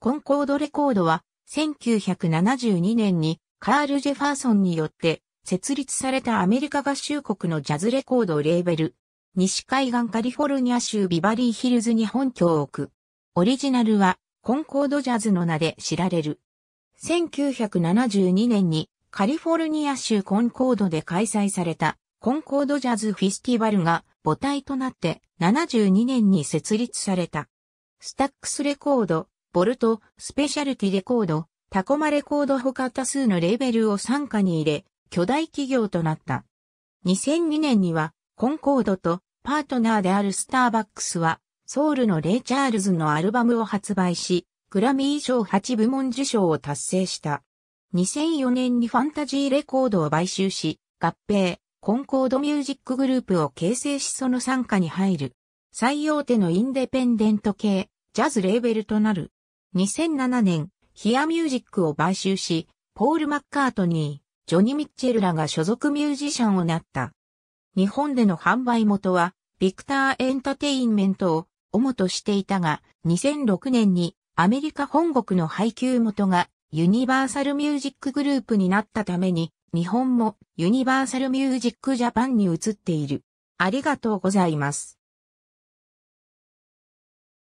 コンコードレコードは1972年にカール・ジェファーソンによって設立されたアメリカ合衆国のジャズレコードレーベル。西海岸カリフォルニア州ビバリーヒルズに本拠を置く。オリジナルはコンコードジャズの名で知られる。1972年にカリフォルニア州コンコードで開催されたコンコードジャズフェスティバルが母体となって72年に設立された。スタックスレコード、ボルト、スペシャルティレコード、タコマレコード他多数のレーベルを参加に入れ、巨大企業となった。2002年には、コンコードとパートナーであるスターバックスは、ソウルのレイ・チャールズのアルバムを発売し、グラミー賞8部門受賞を達成した。2004年にファンタジーレコードを買収し、合併、コンコードミュージックグループを形成しその参加に入る。最大手のインデペンデント系、ジャズレーベルとなる。2007年、ヒアミュージックを買収し、ポール・マッカートニー、ジョニ・ー・ミッチェルらが所属ミュージシャンをなった。日本での販売元は、ビクターエンタテインメントを主としていたが、2006年にアメリカ本国の配給元がユニバーサルミュージックグループになったために、日本もユニバーサルミュージックジャパンに移っている。ありがとうございます。